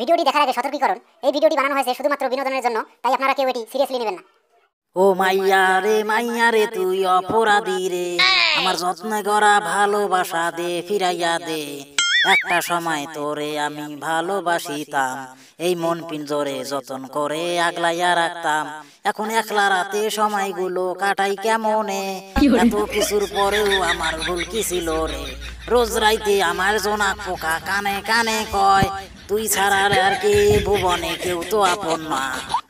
ভিডিওটি দেখার আগে সতর্কীকরণ এই ভিডিওটি বানানো হয়েছে শুধুমাত্র বিনোদনের জন্য তাই আপনারা কেউ এটি সিরিয়াসলি নেবেন না ও মাইয়া রে মাইয়া রে তুই অপরাধী রে আমার যত্ন করা ভালোবাসা দে ফিরাইয়া দে একটা সময় তোরে আমি ভালোবাসিতাম এই মন পিঞ্জরে যতন করে আগলাইয়া রাখতাম এখন একলা রাতে সময়গুলো কাটাই কেমনে এত কিছুর পরেও আমার ভুল কি ছিল রে রোজ রাইতে আমার জোনা পোকা কানে কানে কয় তুই ছাড়া আর কে ভুবনে কেউ তো আপন মা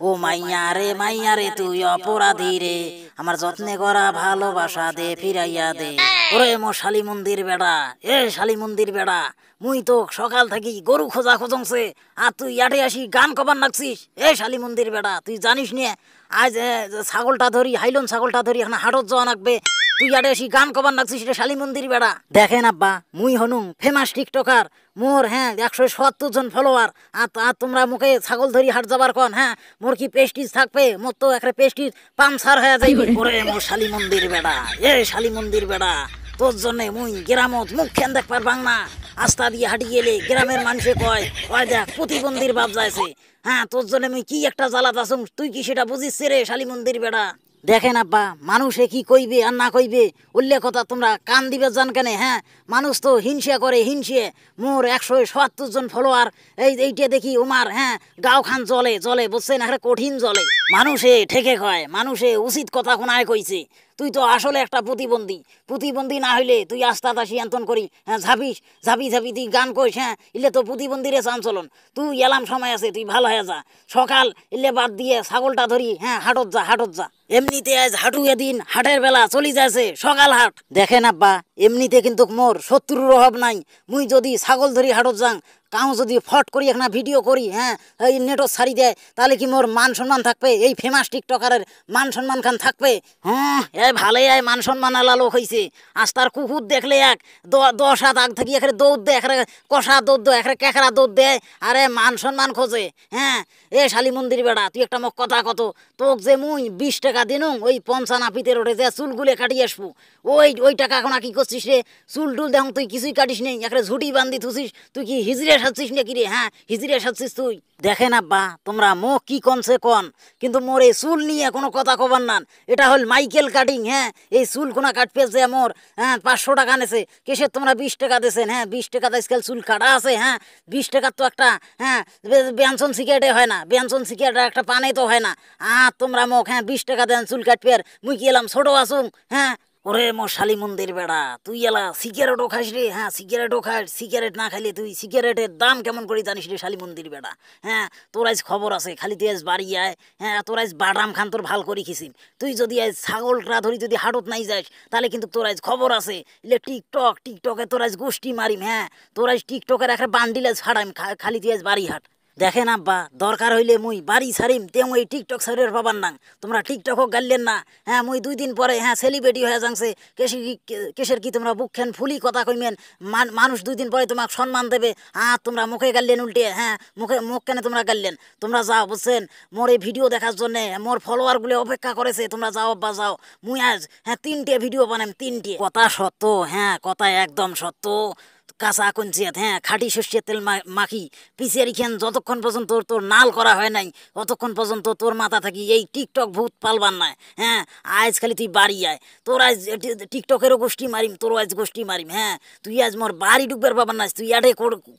ও মাইয়া রে মাইয়া রে তুই অপরাধী রে আমার যত্নে করা ভালোবাসা দে ফিরাইয়া দে ওরে মো শালী মন্দির বেড়া এ শালী মন্দির বেড়া মুই তো সকাল থাকি গরু খোঁজা খোঁজংছে আর তুই ইয়াটে আসি গান কবার নাকছিস এ শালী মন্দির বেড়া তুই জানিস নিয়ে আজ ছাগলটা ধরি হাইলন ছাগলটা ধরি এখন হাটত যাওয়া নাকবে তুই ইয়াটে আসি গান কবার নাকছিস এটা শালী মন্দির বেড়া দেখেন আব্বা মুই হনুম ফেমাস টিকটকার মোর হ্যাঁ একশো সত্তর জন ফলোয়ার আর আর তোমরা মুখে ছাগল ধরি হাট যাবার কন হ্যাঁ মোর কি পেস্টিজ থাকবে মোর তো একটা পেস্টিস পামসার হয়ে যাইবে ওরে মোর শালি মন্দির বেড়া এ শালি মন্দির বেড়া তোর জন্যে মুই গ্রামত মুখ দেখ দেখবার বাংলা আস্তা দিয়ে হাঁটি গেলে গ্রামের মানুষে কয় কয় দেখ প্রতিবন্ধীর বাপ যাইছে হ্যাঁ তোর জন্য মুই কি একটা জ্বালাত আসুন তুই কি সেটা বুঝিস রে শালি মন্দির বেড়া দেখেন আব্বা মানুষে কি কইবে আর না কইবে উল্লেখ কথা তোমরা কান দিবে জান কেন হ্যাঁ মানুষ তো হিংসা করে হিংসে মোর একশো সাহাত্তর জন ফলোয়ার এই এইটা দেখি উমার হ্যাঁ গাও খান জলে জলে বুঝছেন একটা কঠিন জলে মানুষে ঠেকে কয় মানুষে উচিত কথা কোনায় কইছে তুই তো আসলে একটা প্রতিবন্ধী প্রতিবন্ধী না হইলে তুই আস্তা আসি এন্তন করি হ্যাঁ ঝাঁপিস ঝাঁপি ঝাঁপি তুই গান কইস হ্যাঁ ইলে তো প্রতিবন্ধী রে চাঞ্চলন তুই এলাম সময় আছে তুই ভালো হয়ে যা সকাল ইলে বাদ দিয়ে ছাগলটা ধরি হ্যাঁ হাটত যা হাটত যা এমনিতে আজ হাঁটু এদিন হাটের বেলা চলি যাচ্ছে সকাল হাট দেখেন আব্বা এমনিতে কিন্তু মোর শত্রুর অভাব নাই মুই যদি ছাগল ধরি হাঁটত যাং কাউ যদি ফট করি একটা ভিডিও করি হ্যাঁ এই নেটও সারি দেয় তাহলে কি মোর মান সম্মান থাকবে এই ফেমাস টিকটকারের মান সম্মান খান থাকবে হ্যাঁ এ ভালে আয় মান সম্মান আলালো হয়েছে আজ তার কুকুর দেখলে এক দশ হাত আগ থেকে এখানে দৌড় দেয় এখানে কষা দৌড় দেয় এখানে কেঁকড়া দৌড় দেয় আরে মান সম্মান খোঁজে হ্যাঁ এ শালি মন্দির বেড়া তুই একটা মোক কথা কত তোক যে মুই বিশ টাকা দিনুম ওই পঞ্চানা পিতে ওঠে যে চুলগুলে কাটিয়ে আসবো ওই ওই টাকা এখন কি করছিস রে চুল টুল দেখুন তুই কিছুই কাটিস নেই একটা ঝুটি বান্ধি থুসিস তুই কি হিজড়িয়া সাজছিস নাকি রে হ্যাঁ হিজড়িয়া সাজছিস তুই দেখে না বা তোমরা মো কি কনছে কন কিন্তু মোর এই চুল নিয়ে কোনো কথা কবার নান এটা হল মাইকেল কাটিং হ্যাঁ এই চুল কোনা কাট পেয়েছে মোর হ্যাঁ পাঁচশো টাকা আনেছে কেসের তোমরা বিশ টাকা দিয়েছেন হ্যাঁ বিশ টাকা আজকাল চুল কাটা আছে হ্যাঁ বিশ টাকার তো একটা হ্যাঁ ব্যঞ্জন সিগারেটে হয় না ব্যানসন সিগারেটে একটা পানে তো হয় না আহ তোমরা মোক হ্যাঁ বিশ টাকা দেন চুল কাটপের মুই কি এলাম ছোটো আসুন হ্যাঁ ওরে শালী মন্দির বেড়া তুই এলা সিগারেটও খাস রে হ্যাঁ সিগারেটও খাস সিগারেট না খাইলে তুই সিগারেটের দাম কেমন করে জানিস রে শালী মন্দির বেড়া হ্যাঁ তোর আজ খবর আছে খালি তুই আজ বাড়ি আয় হ্যাঁ তোর আজ বাদাম খান তোর ভাল করি খিসিম তুই যদি আজ ছাগলটা ধরি যদি হাটত নাই যাস তাহলে কিন্তু তোর আজ খবর আছে এলে টিকটক টিকটকে তোর আজ গোষ্ঠী মারিম হ্যাঁ তোর আজ টিকটকের একটা বান্ডিল আজ ফাড়াম খালি তুই আজ বাড়ি হাট দেখেন আব্বা দরকার হইলে মুই বাড়ি সারিম তেম এই টিকটক সারের পাবার নাং তোমরা টিকটকও গাইলেন না হ্যাঁ মুই দুই দিন পরে হ্যাঁ সেলিব্রিটি হয়ে যাংছে কেশি কেসের কি তোমরা বুক খেন ফুলি কথা কইমেন মানুষ দুই দিন পরে তোমাকে সম্মান দেবে হ্যাঁ তোমরা মুখে গাইলেন উল্টে হ্যাঁ মুখে মুখ কেন তোমরা গাইলেন তোমরা যাও বুঝছেন মোর এই ভিডিও দেখার জন্যে মোর ফলোয়ারগুলো অপেক্ষা করেছে তোমরা যাও আব্বা যাও মুই আজ হ্যাঁ তিনটে ভিডিও বানাম তিনটে কথা সত্য হ্যাঁ কথা একদম সত্য কাঁচা কঞ্চিয়াত হ্যাঁ খাঁটি শস্যের তেল মাখি পিছিয়ে রেখেন যতক্ষণ পর্যন্ত তোর তোর নাল করা হয় নাই ততক্ষণ পর্যন্ত তোর মাথা থাকি এই টিকটক ভূত পালবার নাই হ্যাঁ আজ খালি তুই বাড়ি আয় তোর আজ টিকটকেরও গোষ্ঠী মারিম তোর আজ গোষ্ঠী মারিম হ্যাঁ তুই আজ মোর বাড়ি ডুববার পাবার নাস তুই আডে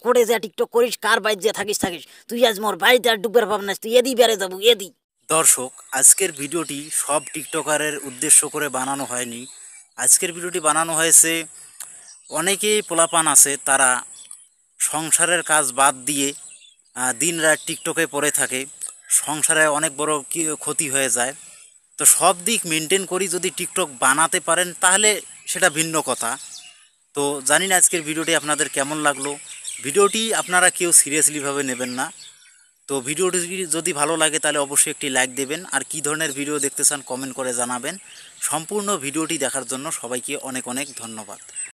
করে যা টিকটক করিস কার বাইর যে থাকিস থাকিস তুই আজ মোর বাড়িতে আর ডুববার পাবার নাস তুই এদি বেড়ে যাবো এদি দর্শক আজকের ভিডিওটি সব টিকটকারের উদ্দেশ্য করে বানানো হয়নি আজকের ভিডিওটি বানানো হয়েছে অনেকেই পোলাপান আছে তারা সংসারের কাজ বাদ দিয়ে দিন রাত টিকটকে পড়ে থাকে সংসারে অনেক বড় ক্ষতি হয়ে যায় তো সব দিক মেনটেন করি যদি টিকটক বানাতে পারেন তাহলে সেটা ভিন্ন কথা তো জানি না আজকের ভিডিওটি আপনাদের কেমন লাগলো ভিডিওটি আপনারা কেউ সিরিয়াসলিভাবে নেবেন না তো ভিডিওটি যদি ভালো লাগে তাহলে অবশ্যই একটি লাইক দেবেন আর কি ধরনের ভিডিও দেখতে চান কমেন্ট করে জানাবেন সম্পূর্ণ ভিডিওটি দেখার জন্য সবাইকে অনেক অনেক ধন্যবাদ